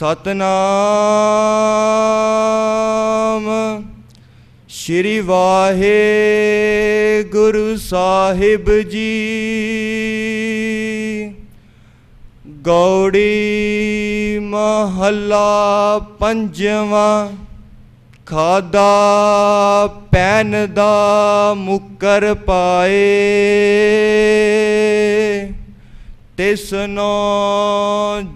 ਸਤਨਾਮ ਸ਼੍ਰੀ ਵਾਹਿਗੁਰੂ ਸਾਹਿਬ ਜੀ ਗੌੜੀ ਮਹੱਲਾ ਪੰਜਵਾਂ ਖਾਦਾ ਪੈਨ ਦਾ ਮੁਕਰ ਪਾਏ ਤਿਸਨੋ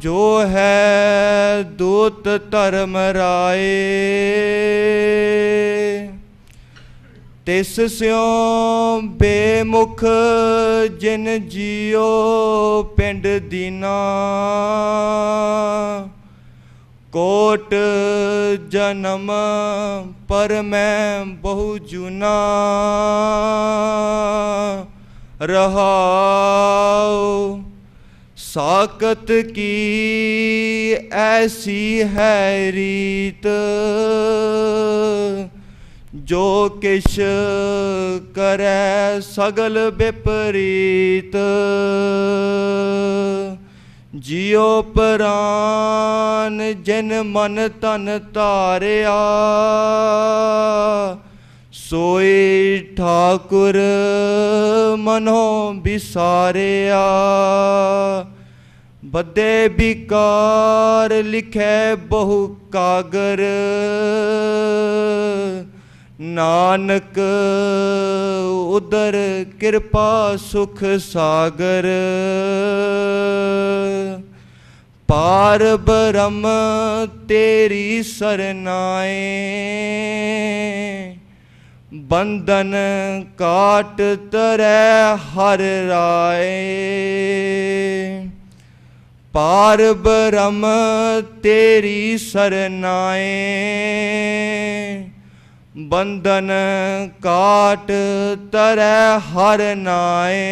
ਜੋ ਹੈ ਦੂਤ ਧਰਮ ਰਾਏ ਤਿਸ ਸਿਉ ਬੇਮੁਖ ਜਿਨ ਜੀਉ ਪਿੰਡ ਦੀਨਾ ਕੋਟ ਜਨਮ ਪਰ ਮੈਂ ਬਹੁ ਜੁਨਾ ਰਹਾਉ ਸਾਕਤ ਕੀ ਐਸੀ ਹੈ ਰੀਤ ਜੋ ਕਿਛ ਕਰੈ ਸਗਲ ਵਿਪਰੀਤ ਜਿਉ ਪ੍ਰਾਨ ਜਿਨ ਮਨ ਤਨ ਧਾਰਿਆ ਸੋਈ ਠਾਕੁਰ ਮਨੋ ਵਿਸਾਰਿਆ ਬੱਦੇ ਵਿਕਾਰ ਲਿਖੇ ਬਹੁ ਕਾਗਰ ਨਾਨਕ ਉਦਰ ਕਿਰਪਾ ਸੁਖ ਸਾਗਰ ਪਾਰ ਬ੍ਰਹਮ ਤੇਰੀ ਸਰਨਾਏ ਬੰਧਨ ਕਾਟ ਤਰੈ ਹਰ ਰਾਏ ਪਾਰ ਬ੍ਰਹਮ ਤੇਰੀ ਸਰਨਾਏ ਬੰਧਨ ਕਾਟ ਤਰੈ ਹਰ ਨਾਏ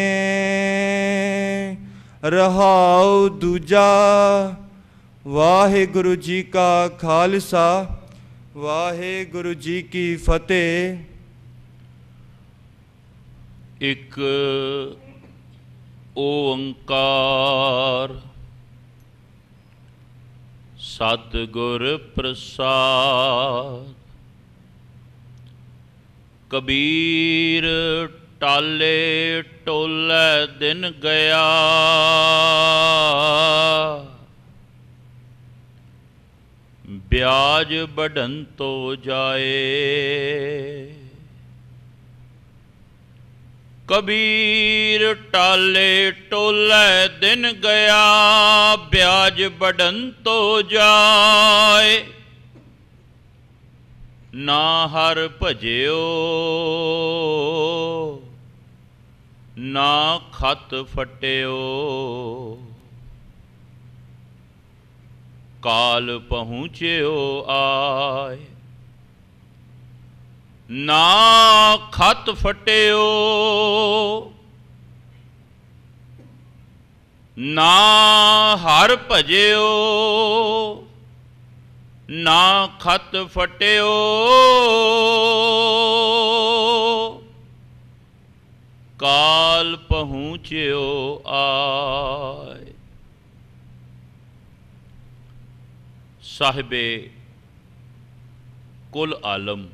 ਰਹਾਉ ਦੂਜਾ ਵਾਹਿਗੁਰੂ ਜੀ ਕਾ ਖਾਲਸਾ ਵਾਹਿਗੁਰੂ ਜੀ ਕੀ ਫਤਿਹ ਇੱਕ ਓੰਕਾਰ ਸਤਿਗੁਰ ਪ੍ਰਸਾਦ ਕਬੀਰ ਟਾਲੇ ਟੋਲੇ ਦਿਨ ਗਿਆ ਵਿਆਜ ਬਢਨ ਤੋ ਜਾਏ ਕਬੀਰ ਟਾਲੇ ਟੋਲੇ ਦਿਨ ਗਿਆ ਵਿਆਜ ਬੜਨ ਤੋ ਜਾਏ ਨਾ ਹਰ ਭਜਿਓ ਨਾ ਖਤ ਫਟਿਓ ਕਾਲ ਪਹੁੰਚਿਓ ਆਏ ਨਾ ਖਤ ਫਟਿਓ ਨਾ ਹਰ ਭਜਿਓ ਨਾ ਖਤ ਫਟਿਓ ਕਾਲ ਪਹੁੰਚਿਓ ਆਏ ਸਾਹਿਬੇ ਕੁਲ ਆਲਮ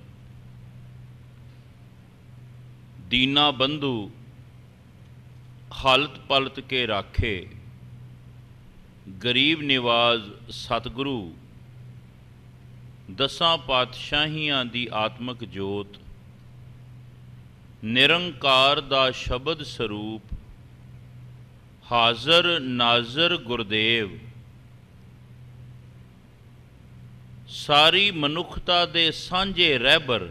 ਦੀਨਾ ਬੰਧੂ ਹਾਲਤ ਪਲਤ ਕੇ ਰਾਖੇ ਗਰੀਬ ਨਿਵਾਜ਼ ਸਤਿਗੁਰੂ ਦਸਾਂ ਪਾਤਸ਼ਾਹੀਆਂ ਦੀ ਆਤਮਿਕ ਜੋਤ ਨਿਰੰਕਾਰ ਦਾ ਸ਼ਬਦ ਸਰੂਪ ਹਾਜ਼ਰ ਨਾਜ਼ਰ ਗੁਰਦੇਵ ਸਾਰੀ ਮਨੁੱਖਤਾ ਦੇ ਸਾਂਝੇ ਰਹਿਬਰ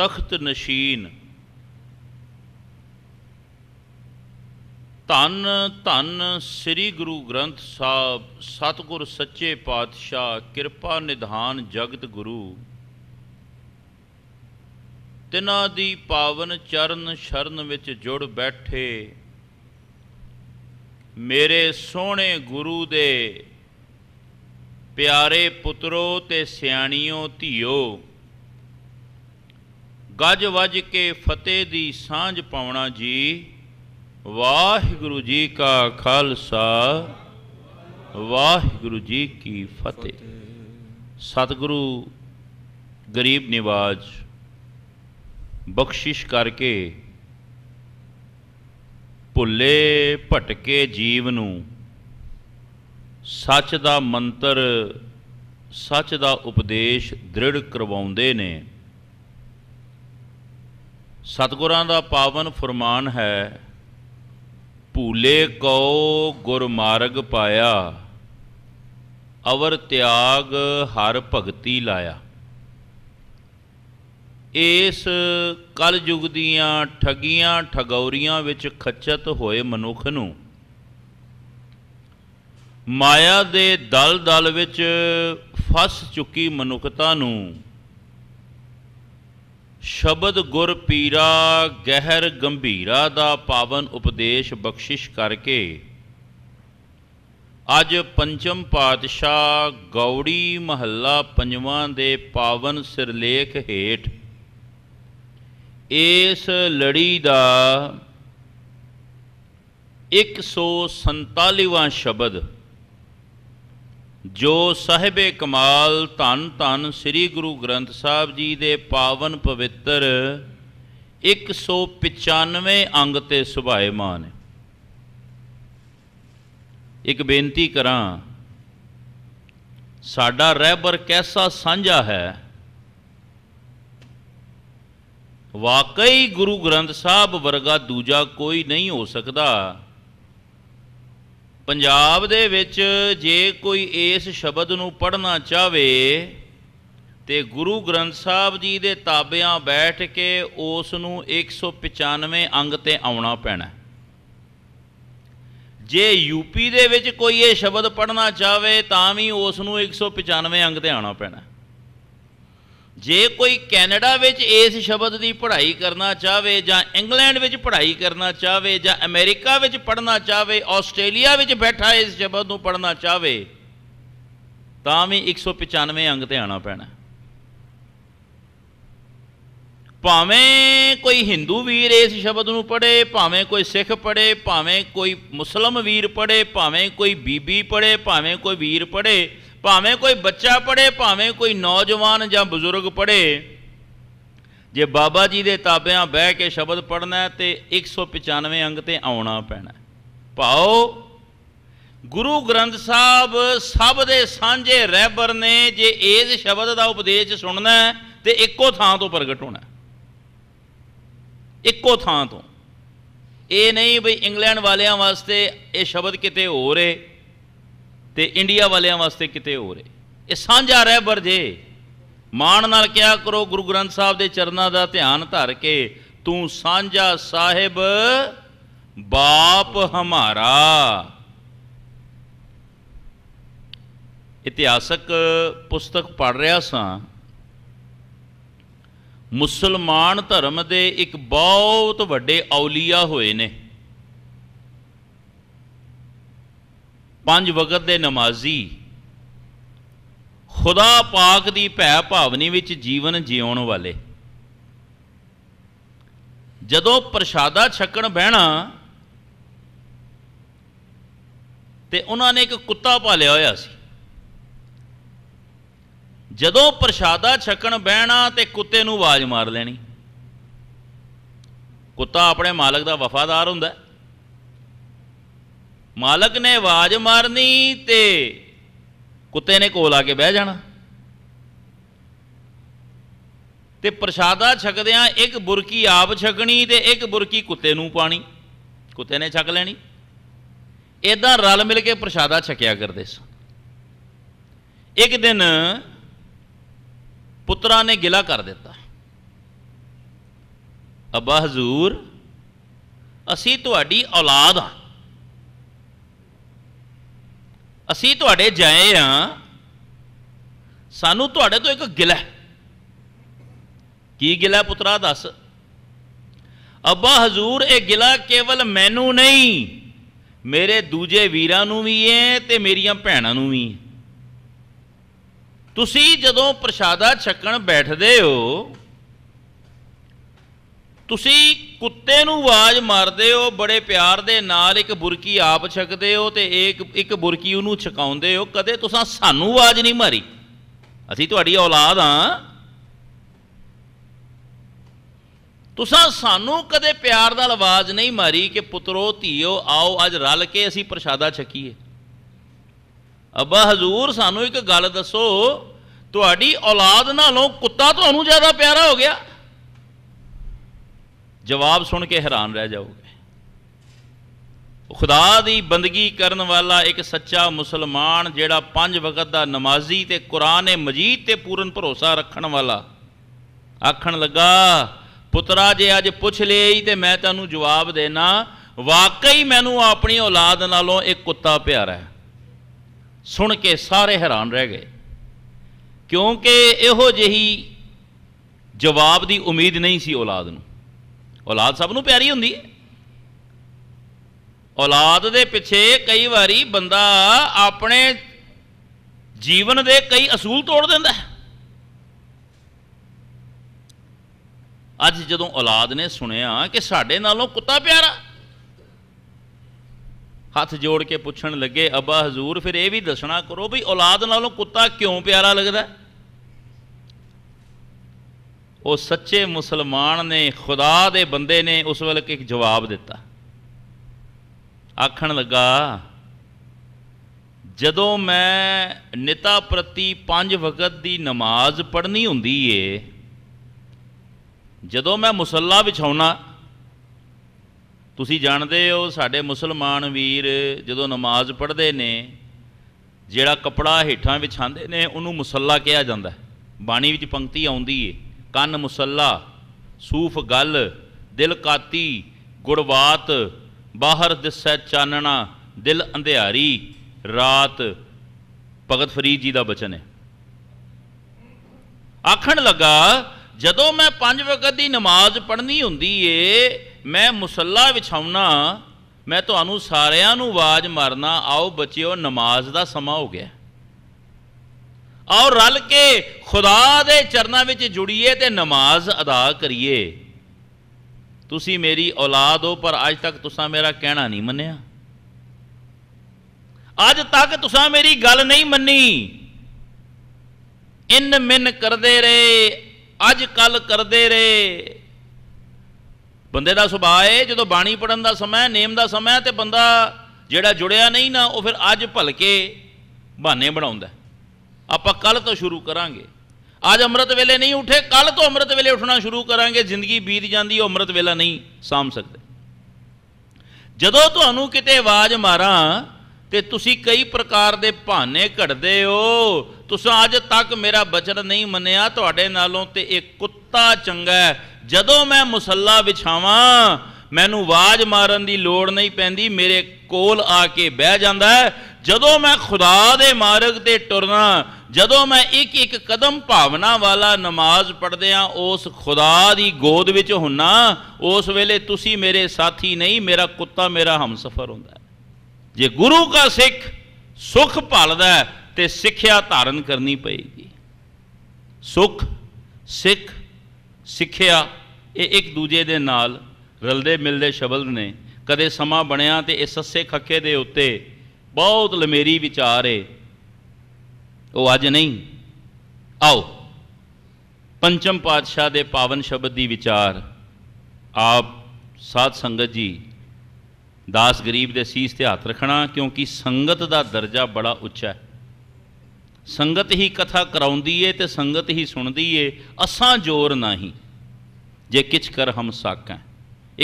ਤਖਤ ਨਸ਼ੀਨ ਧੰਨ ਧੰਨ ਸ੍ਰੀ ਗੁਰੂ ਗ੍ਰੰਥ ਸਾਹਿਬ ਸਤਿਗੁਰ ਸੱਚੇ ਪਾਤਸ਼ਾਹ ਕਿਰਪਾ ਨਿਧਾਨ ਜਗਤ ਗੁਰੂ ਤਿਨਾਂ ਦੀ ਪਾਵਨ ਚਰਨ ਸ਼ਰਨ ਵਿੱਚ ਜੁੜ ਬੈਠੇ ਮੇਰੇ ਸੋਹਣੇ ਗੁਰੂ ਦੇ ਪਿਆਰੇ ਪੁੱਤਰੋ ਤੇ ਸਿਆਣੀਓ ਧੀਓ ਗੱਜ ਵੱਜ ਕੇ ਫਤਿਹ ਦੀ ਸਾਂਝ ਪਾਉਣਾ ਜੀ ਵਾਹਿਗੁਰੂ ਜੀ ਕਾ ਖਾਲਸਾ ਵਾਹਿਗੁਰੂ ਜੀ ਕੀ ਫਤਿਹ ਸਤਿਗੁਰੂ ਗਰੀਬ ਨਿਵਾਜ ਬਖਸ਼ਿਸ਼ ਕਰਕੇ ਭੁੱਲੇ ਭਟਕੇ ਜੀਵ ਨੂੰ ਸੱਚ ਦਾ ਮੰਤਰ ਸੱਚ ਦਾ ਉਪਦੇਸ਼ ਦ੍ਰਿੜ ਕਰਵਾਉਂਦੇ ਨੇ ਸਤਗੁਰਾਂ ਦਾ ਪਾਵਨ ਫਰਮਾਨ ਹੈ ਭੂਲੇ ਕੋ ਗੁਰਮਾਰਗ ਪਾਇਆ ਅਵਰ ਤਿਆਗ ਹਰ ਭਗਤੀ ਲਾਇਆ ਇਸ ਕਲਯੁਗ ਦੀਆਂ ਠਗੀਆਂ ਠਗੌਰੀਆਂ ਵਿੱਚ ਖੱਚਤ ਹੋਏ ਮਨੁੱਖ ਨੂੰ ਮਾਇਆ ਦੇ ਦਲ ਦਲ ਵਿੱਚ ਫਸ ਚੁੱਕੀ ਮਨੁੱਖਤਾ ਨੂੰ ਸ਼ਬਦ ਗੁਰ ਪੀਰਾ ਗਹਿਰ ਗੰਭੀਰਾ ਦਾ ਪਾਵਨ ਉਪਦੇਸ਼ ਬਖਸ਼ਿਸ਼ ਕਰਕੇ ਅੱਜ ਪੰਚਮ ਪਾਤਸ਼ਾਹ ਗੌੜੀ ਮਹੱਲਾ ਪੰਜਵਾਂ ਦੇ ਪਾਵਨ ਸਿਰਲੇਖ ਹੇਠ ਇਸ ਲੜੀ ਦਾ 147ਵਾਂ ਸ਼ਬਦ ਜੋ ਸਹਬੇ ਕਮਾਲ ਧੰਨ ਧੰਨ ਸ੍ਰੀ ਗੁਰੂ ਗ੍ਰੰਥ ਸਾਹਿਬ ਜੀ ਦੇ ਪਾਵਨ ਪਵਿੱਤਰ 195 ਅੰਗ ਤੇ ਸੁਭਾਏਮਾਨ ਹੈ ਇੱਕ ਬੇਨਤੀ ਕਰਾਂ ਸਾਡਾ ਰਹਿਬਰ ਕੈਸਾ ਸਾਂਝਾ ਹੈ ਵਾਕਈ ਗੁਰੂ ਗ੍ਰੰਥ ਸਾਹਿਬ ਵਰਗਾ ਦੂਜਾ ਕੋਈ ਨਹੀਂ ਹੋ ਸਕਦਾ ਪੰਜਾਬ ਦੇ ਵਿੱਚ ਜੇ ਕੋਈ ਇਸ ਸ਼ਬਦ ਨੂੰ ਪੜ੍ਹਨਾ ਚਾਵੇ ਤੇ ਗੁਰੂ ਗ੍ਰੰਥ ਸਾਹਿਬ ਜੀ ਦੇ ਤਾਬਿਆਂ ਬੈਠ ਕੇ ਉਸ ਨੂੰ 195 ਅੰਗ ਤੇ ਆਉਣਾ ਪੈਣਾ ਜੇ ਯੂਪੀ ਦੇ ਵਿੱਚ ਕੋਈ ਇਹ ਸ਼ਬਦ ਪੜ੍ਹਨਾ ਚਾਵੇ ਤਾਂ ਵੀ ਉਸ ਨੂੰ 195 ਅੰਗ ਤੇ ਆਉਣਾ ਪੈਣਾ ਜੇ ਕੋਈ ਕੈਨੇਡਾ ਵਿੱਚ ਇਸ ਸ਼ਬਦ ਦੀ ਪੜ੍ਹਾਈ ਕਰਨਾ ਚਾਹਵੇ ਜਾਂ ਇੰਗਲੈਂਡ ਵਿੱਚ ਪੜ੍ਹਾਈ ਕਰਨਾ ਚਾਹਵੇ ਜਾਂ ਅਮਰੀਕਾ ਵਿੱਚ ਪੜ੍ਹਨਾ ਚਾਹਵੇ ਆਸਟ੍ਰੇਲੀਆ ਵਿੱਚ ਬੈਠਾ ਇਸ ਸ਼ਬਦ ਨੂੰ ਪੜ੍ਹਨਾ ਚਾਹਵੇ ਤਾਂ ਵੀ 195 ਅੰਗ ਤੇ ਆਣਾ ਪੈਣਾ ਭਾਵੇਂ ਕੋਈ Hindu ਵੀਰ ਇਸ ਸ਼ਬਦ ਨੂੰ ਪੜ੍ਹੇ ਭਾਵੇਂ ਕੋਈ ਸਿੱਖ ਪੜ੍ਹੇ ਭਾਵੇਂ ਕੋਈ ਮੁਸਲਮ ਵੀਰ ਪੜ੍ਹੇ ਭਾਵੇਂ ਕੋਈ ਬੀਬੀ ਪੜ੍ਹੇ ਭਾਵੇਂ ਕੋਈ ਵੀਰ ਪੜ੍ਹੇ ਭਾਵੇਂ ਕੋਈ ਬੱਚਾ ਪੜੇ ਭਾਵੇਂ ਕੋਈ ਨੌਜਵਾਨ ਜਾਂ ਬਜ਼ੁਰਗ ਪੜੇ ਜੇ ਬਾਬਾ ਜੀ ਦੇ ਤਾਬਿਆਂ ਬਹਿ ਕੇ ਸ਼ਬਦ ਪੜਨਾ ਤੇ 195 ਅੰਗ ਤੇ ਆਉਣਾ ਪੈਣਾ ਭਾਓ ਗੁਰੂ ਗ੍ਰੰਥ ਸਾਹਿਬ ਸਭ ਦੇ ਸਾਂਝੇ ਰਹਿਬਰ ਨੇ ਜੇ ਇਸ ਸ਼ਬਦ ਦਾ ਉਪਦੇਸ਼ ਸੁਣਨਾ ਤੇ ਇੱਕੋ ਥਾਂ ਤੋਂ ਪ੍ਰਗਟ ਹੋਣਾ ਇੱਕੋ ਥਾਂ ਤੋਂ ਇਹ ਨਹੀਂ ਬਈ ਇੰਗਲੈਂਡ ਵਾਲਿਆਂ ਵਾਸਤੇ ਇਹ ਸ਼ਬਦ ਕਿਤੇ ਹੋਰ ਏ ਤੇ ਇੰਡੀਆ ਵਾਲਿਆਂ ਵਾਸਤੇ ਕਿਤੇ ਹੋਰ ਹੈ ਇਹ ਸਾਂਝਾ ਰਹਿਬਰ ਜੇ ਮਾਣ ਨਾਲ ਕਿਹਾ ਕਰੋ ਗੁਰੂ ਗ੍ਰੰਥ ਸਾਹਿਬ ਦੇ ਚਰਨਾਂ ਦਾ ਧਿਆਨ ਧਰ ਕੇ ਤੂੰ ਸਾਂਝਾ ਸਾਹਿਬ ਬਾਪ ਹਮਾਰਾ ਇਤਿਹਾਸਕ ਪੁਸਤਕ ਪੜ ਰਿਹਾ ਸਾਂ ਮੁਸਲਮਾਨ ਧਰਮ ਦੇ ਇੱਕ ਬਹੁਤ ਵੱਡੇ ਔਲੀਆ ਹੋਏ ਨੇ ਪੰਜ ਵਕਤ ਦੇ ਨਮਾਜ਼ੀ ਖੁਦਾ ਪਾਕ ਦੀ ਭੈ ਭਾਵਨੀ ਵਿੱਚ ਜੀਵਨ ਜਿਉਣ ਵਾਲੇ ਜਦੋਂ ਪ੍ਰਸ਼ਾਦਾ ਛਕਣ ਬਹਿਣਾ ਤੇ ਉਹਨਾਂ ਨੇ ਇੱਕ ਕੁੱਤਾ ਪਾਲਿਆ ਹੋਇਆ ਸੀ ਜਦੋਂ ਪ੍ਰਸ਼ਾਦਾ ਛਕਣ ਬਹਿਣਾ ਤੇ ਕੁੱਤੇ ਨੂੰ ਆਵਾਜ਼ ਮਾਰ ਲੈਣੀ ਕੁੱਤਾ ਆਪਣੇ ਮਾਲਕ ਦਾ ਵਫਾਦਾਰ ਹੁੰਦਾ ਹੈ ਮਾਲਕ ਨੇ ਆਵਾਜ਼ ਮਾਰਨੀ ਤੇ ਕੁੱਤੇ ਨੇ ਕੋਲ ਆ ਕੇ ਬਹਿ ਜਾਣਾ ਤੇ ਪ੍ਰਸ਼ਾਦਾ ਛਕਦਿਆਂ ਇੱਕ ਬੁਰਕੀ ਆਪ ਛਕਣੀ ਤੇ ਇੱਕ ਬੁਰਕੀ ਕੁੱਤੇ ਨੂੰ ਪਾਣੀ ਕੁੱਤੇ ਨੇ ਛਕ ਲੈਣੀ ਇਦਾਂ ਰਲ ਮਿਲ ਕੇ ਪ੍ਰਸ਼ਾਦਾ ਛਕਿਆ ਕਰਦੇ ਸਨ ਇੱਕ ਦਿਨ ਪੁੱਤਰਾ ਨੇ ਗਿਲਾ ਕਰ ਦਿੱਤਾ ਅੱਬਾ ਹਜ਼ੂਰ ਅਸੀਂ ਤੁਹਾਡੀ ਔਲਾਦ ਆ ਅਸੀਂ ਤੁਹਾਡੇ ਜਾਏ ਆ ਸਾਨੂੰ ਤੁਹਾਡੇ ਤੋਂ ਇੱਕ ਗਿਲਾ ਕੀ ਗਿਲਾ ਪੁੱਤਰਾ ਦੱਸ ਅੱਬਾ ਹਜ਼ੂਰ ਇਹ ਗਿਲਾ ਕੇਵਲ ਮੈਨੂੰ ਨਹੀਂ ਮੇਰੇ ਦੂਜੇ ਵੀਰਾਂ ਨੂੰ ਵੀ ਹੈ ਤੇ ਮੇਰੀਆਂ ਭੈਣਾਂ ਨੂੰ ਵੀ ਤੁਸੀਂ ਜਦੋਂ ਪ੍ਰਸ਼ਾਦਾ ਛਕਣ ਬੈਠਦੇ ਹੋ ਤੁਸੀਂ ਕੁੱਤੇ ਨੂੰ ਆਵਾਜ਼ ਮਾਰਦੇ ਹੋ ਬੜੇ ਪਿਆਰ ਦੇ ਨਾਲ ਇੱਕ ਬੁਰਕੀ ਆਪ ਛਕਦੇ ਹੋ ਤੇ ਇੱਕ ਇੱਕ ਬੁਰਕੀ ਉਹਨੂੰ ਛਕਾਉਂਦੇ ਹੋ ਕਦੇ ਤੁਸੀਂ ਸਾਨੂੰ ਆਵਾਜ਼ ਨਹੀਂ ਮਾਰੀ ਅਸੀਂ ਤੁਹਾਡੀ ਔਲਾਦ ਆ ਤੁਸੀਂ ਸਾਨੂੰ ਕਦੇ ਪਿਆਰ ਨਾਲ ਆਵਾਜ਼ ਨਹੀਂ ਮਾਰੀ ਕਿ ਪੁੱਤਰੋ ਧੀਓ ਆਓ ਅੱਜ ਰਲ ਕੇ ਅਸੀਂ ਪ੍ਰਸ਼ਾਦਾ ਛਕੀਏ ਅੱਬਾ ਹਜ਼ੂਰ ਸਾਨੂੰ ਇੱਕ ਗੱਲ ਦੱਸੋ ਤੁਹਾਡੀ ਔਲਾਦ ਨਾਲੋਂ ਕੁੱਤਾ ਤੁਹਾਨੂੰ ਜ਼ਿਆਦਾ ਪਿਆਰਾ ਹੋ ਗਿਆ ਜਵਾਬ ਸੁਣ ਕੇ ਹੈਰਾਨ ਰਹਿ ਜਾਓਗੇ ਖੁਦਾ ਦੀ ਬੰਦਗੀ ਕਰਨ ਵਾਲਾ ਇੱਕ ਸੱਚਾ ਮੁਸਲਮਾਨ ਜਿਹੜਾ ਪੰਜ ਵਕਤ ਦਾ ਨਮਾਜ਼ੀ ਤੇ ਕੁਰਾਨ ਮਜੀਦ ਤੇ ਪੂਰਨ ਭਰੋਸਾ ਰੱਖਣ ਵਾਲਾ ਆਖਣ ਲੱਗਾ ਪੁੱਤਰਾ ਜੇ ਅੱਜ ਪੁੱਛ ਲਈ ਤੇ ਮੈਂ ਤੈਨੂੰ ਜਵਾਬ ਦੇਣਾ ਵਾਕਈ ਮੈਨੂੰ ਆਪਣੀ ਔਲਾਦ ਨਾਲੋਂ ਇੱਕ ਕੁੱਤਾ ਪਿਆਰਾ ਹੈ ਸੁਣ ਕੇ ਸਾਰੇ ਹੈਰਾਨ ਰਹਿ ਗਏ ਕਿਉਂਕਿ ਇਹੋ ਜਿਹੀ ਜਵਾਬ ਦੀ ਉਮੀਦ ਨਹੀਂ ਸੀ ਔਲਾਦ ਨੂੰ ਔਲਾਦ ਸਭ ਨੂੰ ਪਿਆਰੀ ਹੁੰਦੀ ਹੈ ਔਲਾਦ ਦੇ ਪਿੱਛੇ ਕਈ ਵਾਰੀ ਬੰਦਾ ਆਪਣੇ ਜੀਵਨ ਦੇ ਕਈ ਅਸੂਲ ਤੋੜ ਦਿੰਦਾ ਹੈ ਅੱਜ ਜਦੋਂ ਔਲਾਦ ਨੇ ਸੁਣਿਆ ਕਿ ਸਾਡੇ ਨਾਲੋਂ ਕੁੱਤਾ ਪਿਆਰਾ ਹੱਥ ਜੋੜ ਕੇ ਪੁੱਛਣ ਲੱਗੇ ਅੱਬਾ ਹਜ਼ੂਰ ਫਿਰ ਇਹ ਵੀ ਦੱਸਣਾ ਕਰੋ ਵੀ ਔਲਾਦ ਨਾਲੋਂ ਕੁੱਤਾ ਕਿਉਂ ਪਿਆਰਾ ਲੱਗਦਾ ਹੈ ਉਹ ਸੱਚੇ ਮੁਸਲਮਾਨ ਨੇ ਖੁਦਾ ਦੇ ਬੰਦੇ ਨੇ ਉਸ ਵੇਲੇ ਇੱਕ ਜਵਾਬ ਦਿੱਤਾ ਆਖਣ ਲੱਗਾ ਜਦੋਂ ਮੈਂ ਨਿਤਾ ਪ੍ਰਤੀ ਪੰਜ ਵਕਤ ਦੀ ਨਮਾਜ਼ ਪੜ੍ਹਨੀ ਹੁੰਦੀ ਏ ਜਦੋਂ ਮੈਂ ਮੁਸੱਲਾ ਵਿਛਾਉਣਾ ਤੁਸੀਂ ਜਾਣਦੇ ਹੋ ਸਾਡੇ ਮੁਸਲਮਾਨ ਵੀਰ ਜਦੋਂ ਨਮਾਜ਼ ਪੜ੍ਹਦੇ ਨੇ ਜਿਹੜਾ ਕਪੜਾ ਹੇਠਾਂ ਵਿਛਾਉਂਦੇ ਨੇ ਉਹਨੂੰ ਮੁਸੱਲਾ ਕਿਹਾ ਜਾਂਦਾ ਬਾਣੀ ਵਿੱਚ ਪੰਕਤੀ ਆਉਂਦੀ ਏ ਕੰਨ ਮੁਸੱਲਾ ਸੂਫ ਗੱਲ ਦਿਲ ਕਾਤੀ ਗੁਰਵਾਤ ਬਾਹਰ ਦਿਸੈ ਚਾਨਣਾ ਦਿਲ ਅੰਧਿਆਰੀ ਰਾਤ ਭਗਤ ਫਰੀਦ ਜੀ ਦਾ ਬਚਨ ਹੈ ਆਖਣ ਲੱਗਾ ਜਦੋਂ ਮੈਂ ਪੰਜ ਵਕਤ ਦੀ ਨਮਾਜ਼ ਪੜ੍ਹਨੀ ਹੁੰਦੀ ਏ ਮੈਂ ਮੁਸੱਲਾ ਵਿਛਾਉਣਾ ਮੈਂ ਤੁਹਾਨੂੰ ਸਾਰਿਆਂ ਨੂੰ ਆਵਾਜ਼ ਮਾਰਨਾ ਆਓ ਬੱਚਿਓ ਨਮਾਜ਼ ਦਾ ਸਮਾਂ ਹੋ ਗਿਆ ਔਰ ਰਲ ਕੇ ਖੁਦਾ ਦੇ ਚਰਨਾਂ ਵਿੱਚ ਜੁੜੀਏ ਤੇ ਨਮਾਜ਼ ਅਦਾ ਕਰੀਏ ਤੁਸੀਂ ਮੇਰੀ ਔਲਾਦ ਹੋ ਪਰ ਅੱਜ ਤੱਕ ਤੁਸੀਂ ਮੇਰਾ ਕਹਿਣਾ ਨਹੀਂ ਮੰਨਿਆ ਅੱਜ ਤੱਕ ਤੁਸੀਂ ਮੇਰੀ ਗੱਲ ਨਹੀਂ ਮੰਨੀ ਇਨ ਮਨ ਕਰਦੇ ਰਹੇ ਅੱਜ ਕੱਲ ਕਰਦੇ ਰਹੇ ਬੰਦੇ ਦਾ ਸੁਭਾਅ ਹੈ ਜਦੋਂ ਬਾਣੀ ਪੜਨ ਦਾ ਸਮਾਂ ਨੇਮ ਦਾ ਸਮਾਂ ਤੇ ਬੰਦਾ ਜਿਹੜਾ ਜੁੜਿਆ ਨਹੀਂ ਨਾ ਉਹ ਫਿਰ ਅੱਜ ਭਲਕੇ ਬਹਾਨੇ ਬਣਾਉਂਦਾ ਆਪਾਂ ਕੱਲ ਤੋਂ ਸ਼ੁਰੂ ਕਰਾਂਗੇ ਅੱਜ ਅੰਮ੍ਰਿਤ ਵੇਲੇ ਨਹੀਂ ਉਠੇ ਕੱਲ ਤੋਂ ਅੰਮ੍ਰਿਤ ਵੇਲੇ ਉਠਣਾ ਸ਼ੁਰੂ ਕਰਾਂਗੇ ਜ਼ਿੰਦਗੀ ਬੀਤ ਜਾਂਦੀ ਉਹ ਅੰਮ੍ਰਿਤ ਵੇਲਾ ਨਹੀਂ ਸਾਮ ਸਕਦੇ ਜਦੋਂ ਤੁਹਾਨੂੰ ਕਿਤੇ ਆਵਾਜ਼ ਮਾਰਾਂ ਤੇ ਤੁਸੀਂ ਕਈ ਪ੍ਰਕਾਰ ਦੇ ਭਾਨੇ ਘੜਦੇ ਹੋ ਤੁਸੀਂ ਅੱਜ ਤੱਕ ਮੇਰਾ ਬਚਨ ਨਹੀਂ ਮੰਨਿਆ ਤੁਹਾਡੇ ਨਾਲੋਂ ਤੇ ਇਹ ਕੁੱਤਾ ਚੰਗਾ ਹੈ ਜਦੋਂ ਮੈਂ ਮੁਸੱਲਾ ਵਿਛਾਵਾਂ ਮੈਨੂੰ ਆਵਾਜ਼ ਮਾਰਨ ਦੀ ਲੋੜ ਨਹੀਂ ਪੈਂਦੀ ਮੇਰੇ ਕੋਲ ਆ ਕੇ ਬਹਿ ਜਾਂਦਾ ਜਦੋਂ ਮੈਂ ਖੁਦਾ ਦੇ ਮਾਰਗ ਤੇ ਟੁਰਨਾ ਜਦੋਂ ਮੈਂ ਇੱਕ ਇੱਕ ਕਦਮ ਭਾਵਨਾ ਵਾਲਾ ਨਮਾਜ਼ ਆ ਉਸ ਖੁਦਾ ਦੀ ਗੋਦ ਵਿੱਚ ਹੁੰਨਾ ਉਸ ਵੇਲੇ ਤੁਸੀਂ ਮੇਰੇ ਸਾਥੀ ਨਹੀਂ ਮੇਰਾ ਕੁੱਤਾ ਮੇਰਾ ਹਮਸਫਰ ਹੁੰਦਾ ਜੇ ਗੁਰੂ ਦਾ ਸਿੱਖ ਸੁਖ ਭਾਲਦਾ ਤੇ ਸਿੱਖਿਆ ਧਾਰਨ ਕਰਨੀ ਪਏਗੀ ਸੁਖ ਸਿੱਖ ਸਿੱਖਿਆ ਇਹ ਇੱਕ ਦੂਜੇ ਦੇ ਨਾਲ ਰਲਦੇ ਮਿਲਦੇ ਸ਼ਬਦ ਨੇ ਕਦੇ ਸਮਾਂ ਬਣਿਆ ਤੇ ਇਸ ਸੱਸੇ ਖੱਕੇ ਦੇ ਉੱਤੇ ਬਹੁਤ ਲਮੇਰੀ ਵਿਚਾਰ ਏ ਉਹ ਅੱਜ ਨਹੀਂ ਆਓ ਪੰਚਮ ਪਾਤਸ਼ਾਹ ਦੇ ਪਾਵਨ ਸ਼ਬਦ ਦੀ ਵਿਚਾਰ ਆਪ ਸਾਧ ਸੰਗਤ ਜੀ ਦਾਸ ਗਰੀਬ ਦੇ ਸੀਸ ਤੇ ਹੱਥ ਰੱਖਣਾ ਕਿਉਂਕਿ ਸੰਗਤ ਦਾ ਦਰਜਾ ਬੜਾ ਉੱਚਾ ਹੈ ਸੰਗਤ ਹੀ ਕਥਾ ਕਰਾਉਂਦੀ ਏ ਤੇ ਸੰਗਤ ਹੀ ਸੁਣਦੀ ਏ ਅਸਾਂ ਜੋਰ ਨਹੀਂ ਜੇ ਕਿਛ ਕਰ ਹਮ ਸਾਕਾਂ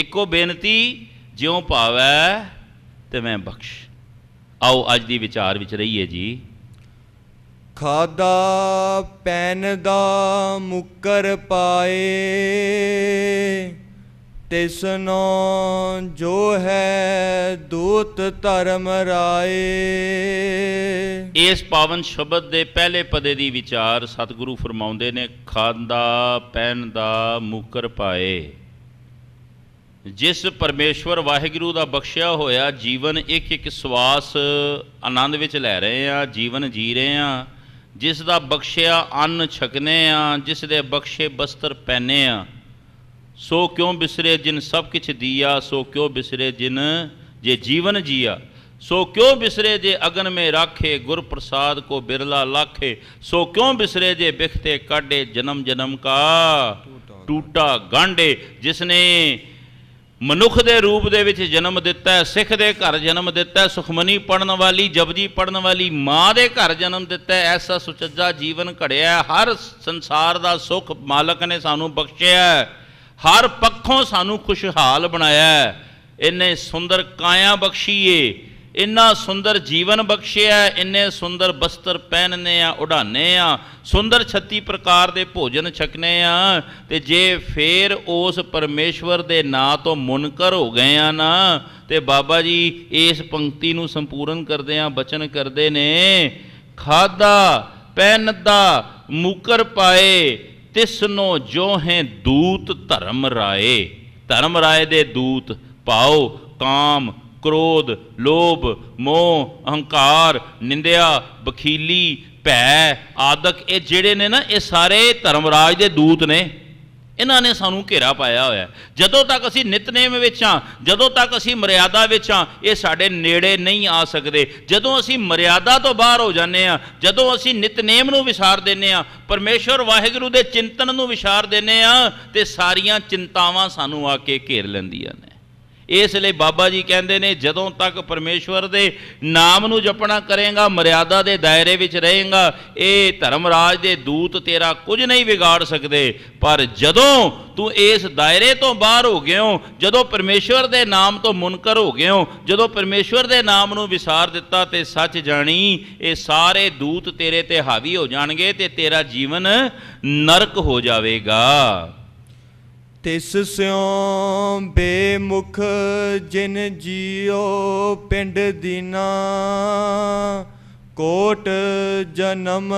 ਇੱਕੋ ਬੇਨਤੀ ਜਿਉਂ ਭਾਵੈ ਤੇ ਮੈਂ ਬਖਸ਼ ਆਓ ਅੱਜ ਦੀ ਵਿਚਾਰ ਵਿੱਚ ਰਹੀਏ ਜੀ ਖਾਦਾ ਪੈਨ ਦਾ ਮੁਕਰ ਪਾਏ ਤਿਸਨੋ ਜੋ ਹੈ ਦੂਤ ਧਰਮ ਰਾਏ ਇਸ ਪਾਵਨ ਸ਼ਬਦ ਦੇ ਪਹਿਲੇ ਪਦੇ ਦੀ ਵਿਚਾਰ ਸਤਿਗੁਰੂ ਫਰਮਾਉਂਦੇ ਨੇ ਖਾਦਾ ਪੈਨ ਦਾ ਮੁਕਰ ਪਾਏ ਜਿਸ ਪਰਮੇਸ਼ਵਰ ਵਾਹਿਗੁਰੂ ਦਾ ਬਖਸ਼ਿਆ ਹੋਇਆ ਜੀਵਨ ਇੱਕ ਇੱਕ ਸਵਾਸ ਆਨੰਦ ਵਿੱਚ ਲੈ ਰਹੇ ਆ ਜੀਵਨ ਜੀ ਰਹੇ ਆ ਜਿਸ ਦਾ ਬਖਸ਼ਿਆ ਅੰਨ ਛਕਨੇ ਆ ਜਿਸ ਦੇ ਬਖਸ਼ੇ ਬਸਤਰ ਪਹਿਨੇ ਆ ਸੋ ਕਿਉਂ ਬਿਸਰੇ ਜਿਨ ਸਭ ਕਿਛ ਦੀਆ ਸੋ ਕਿਉਂ ਬਿਸਰੇ ਜਿਨ ਜੇ ਜੀਵਨ ਜੀਆ ਸੋ ਕਿਉਂ ਬਿਸਰੇ ਜੇ ਅਗਨ ਮੇ ਰਾਖੇ ਗੁਰ ਪ੍ਰਸਾਦ ਕੋ ਬਿਰਲਾ ਲਾਖੇ ਸੋ ਕਿਉਂ ਬਿਸਰੇ ਜੇ ਬਿਖਤੇ ਕਾਡੇ ਜਨਮ ਜਨਮ ਕਾ ਟੂਟਾ ਗਾਂਡੇ ਜਿਸਨੇ ਮਨੁੱਖ ਦੇ ਰੂਪ ਦੇ ਵਿੱਚ ਜਨਮ ਦਿੱਤਾ ਸਿੱਖ ਦੇ ਘਰ ਜਨਮ ਦਿੱਤਾ ਸੁਖਮਨੀ ਪੜਨ ਵਾਲੀ ਜਪਜੀ ਪੜਨ ਵਾਲੀ ਮਾਂ ਦੇ ਘਰ ਜਨਮ ਦਿੱਤਾ ਐਸਾ ਸੁਚੱਜਾ ਜੀਵਨ ਘੜਿਆ ਹਰ ਸੰਸਾਰ ਦਾ ਸੁਖ ਮਾਲਕ ਨੇ ਸਾਨੂੰ ਬਖਸ਼ਿਆ ਹਰ ਪੱਖੋਂ ਸਾਨੂੰ ਖੁਸ਼ਹਾਲ ਬਣਾਇਆ ਇਹਨੇ ਸੁੰਦਰ ਕਾਇਆ ਬਖਸ਼ੀਏ ਇੰਨਾ ਸੁੰਦਰ ਜੀਵਨ ਬਖਸ਼ਿਆ ਇੰਨੇ ਸੁੰਦਰ ਬਸਤਰ ਪਹਿਨਨੇ ਆ ਉਡਾਨੇ ਆ ਸੁੰਦਰ 36 ਪ੍ਰਕਾਰ ਦੇ ਭੋਜਨ ਛਕਨੇ ਆ ਤੇ ਜੇ ਫੇਰ ਉਸ ਪਰਮੇਸ਼ਵਰ ਦੇ ਨਾਂ ਤੋਂ ਮੁਨਕਰ ਹੋ ਗਏ ਆ ਨਾ ਤੇ ਬਾਬਾ ਜੀ ਇਸ ਪੰਕਤੀ ਨੂੰ ਸੰਪੂਰਨ ਕਰਦੇ ਆ ਬਚਨ ਕਰਦੇ ਨੇ ਖਾਦਾ ਪਹਿਨਦਾ ਮੁਕਰ ਪਾਏ ਤਿਸਨੋ ਜੋ ਹੈ ਦੂਤ ਧਰਮ ਰਾਏ ਧਰਮ ਰਾਏ ਦੇ ਦੂਤ ਪਾਓ ਕਾਮ ਕ੍ਰੋਧ ਲੋਭ ਮੋਹ ਅਹੰਕਾਰ ਨਿੰਦਿਆ ਬਖੀਲੀ ਭੈ ਆਦਕ ਇਹ ਜਿਹੜੇ ਨੇ ਨਾ ਇਹ ਸਾਰੇ ਧਰਮ ਰਾਜ ਦੇ ਦੂਤ ਨੇ ਇਹਨਾਂ ਨੇ ਸਾਨੂੰ ਘੇਰਾ ਪਾਇਆ ਹੋਇਆ ਜਦੋਂ ਤੱਕ ਅਸੀਂ ਨਿਤਨੇਮ ਵਿੱਚ ਆ ਜਦੋਂ ਤੱਕ ਅਸੀਂ ਮਰਿਆਦਾ ਵਿੱਚ ਆ ਇਹ ਸਾਡੇ ਨੇੜੇ ਨਹੀਂ ਆ ਸਕਦੇ ਜਦੋਂ ਅਸੀਂ ਮਰਿਆਦਾ ਤੋਂ ਬਾਹਰ ਹੋ ਜਾਂਦੇ ਆ ਜਦੋਂ ਅਸੀਂ ਨਿਤਨੇਮ ਨੂੰ ਵਿਸਾਰ ਦਿੰਨੇ ਆ ਪਰਮੇਸ਼ਰ ਵਾਹਿਗੁਰੂ ਦੇ ਚਿੰਤਨ ਨੂੰ ਵਿਸਾਰ ਦਿੰਨੇ ਆ ਤੇ ਸਾਰੀਆਂ ਚਿੰਤਾਵਾਂ ਸਾਨੂੰ ਆ ਕੇ ਘੇਰ ਲੈਂਦੀਆਂ ਨੇ ਇਸ ਲਈ ਬਾਬਾ ਜੀ ਕਹਿੰਦੇ ਨੇ ਜਦੋਂ ਤੱਕ ਪਰਮੇਸ਼ਵਰ ਦੇ ਨਾਮ ਨੂੰ ਜਪਣਾ ਕਰੇਗਾ ਮਰਿਆਦਾ ਦੇ ਦਾਇਰੇ ਵਿੱਚ ਰਹੇਗਾ ਇਹ ਧਰਮ ਰਾਜ ਦੇ ਦੂਤ ਤੇਰਾ ਕੁਝ ਨਹੀਂ ਵਿਗਾੜ ਸਕਦੇ ਪਰ ਜਦੋਂ ਤੂੰ ਇਸ ਦਾਇਰੇ ਤੋਂ ਬਾਹਰ ਹੋ ਗਿਆ ਹੋ ਜਦੋਂ ਪਰਮੇਸ਼ਵਰ ਦੇ ਨਾਮ ਤੋਂ ਮੁਨਕਰ ਹੋ ਗਿਆ ਹੋ ਜਦੋਂ ਪਰਮੇਸ਼ਵਰ ਦੇ ਨਾਮ ਨੂੰ ਵਿਸਾਰ ਦਿੱਤਾ ਤੇ ਸੱਚ ਜਾਣੀ ਇਹ ਸਾਰੇ ਦੂਤ ਤੇਰੇ ਤੇ ਹਾਵੀ ਹੋ ਜਾਣਗੇ ਤੇ ਤੇਰਾ ਜੀਵਨ ਨਰਕ ਹੋ ਜਾਵੇਗਾ ਤਿਸ ਸਿਉ ਬੇਮੁਖ ਜਿਨ ਜੀਉ ਪਿੰਡ ਦੀਨਾ ਕੋਟ ਜਨਮ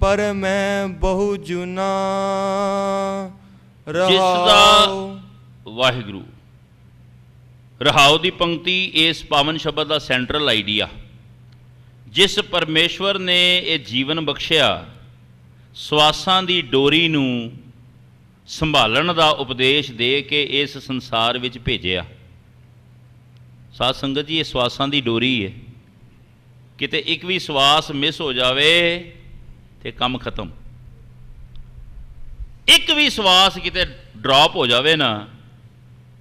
ਪਰ ਮੈਂ ਬਹੁ ਜੁਨਾ ਜਿਸ ਦਾ ਵਾਹਿਗੁਰੂ ਰਹਾਉ ਦੀ ਪੰਕਤੀ ਇਸ ਪਾਵਨ ਸ਼ਬਦ ਦਾ ਸੈਂਟਰਲ ਆਈਡੀਆ ਜਿਸ ਪਰਮੇਸ਼ਵਰ ਨੇ ਇਹ ਜੀਵਨ ਬਖਸ਼ਿਆ ਸਵਾਸਾਂ ਦੀ ਡੋਰੀ ਨੂੰ ਸੰਭਾਲਣ ਦਾ ਉਪਦੇਸ਼ ਦੇ ਕੇ ਇਸ ਸੰਸਾਰ ਵਿੱਚ ਭੇਜਿਆ ਸਾਧ ਸੰਗਤ ਜੀ ਇਹ ਸਵਾਸਾਂ ਦੀ ਡੋਰੀ ਹੈ ਕਿਤੇ ਇੱਕ ਵੀ ਸਵਾਸ ਮਿਸ ਹੋ ਜਾਵੇ ਤੇ ਕੰਮ ਖਤਮ ਇੱਕ ਵੀ ਸਵਾਸ ਕਿਤੇ ਡ੍ਰੌਪ ਹੋ ਜਾਵੇ ਨਾ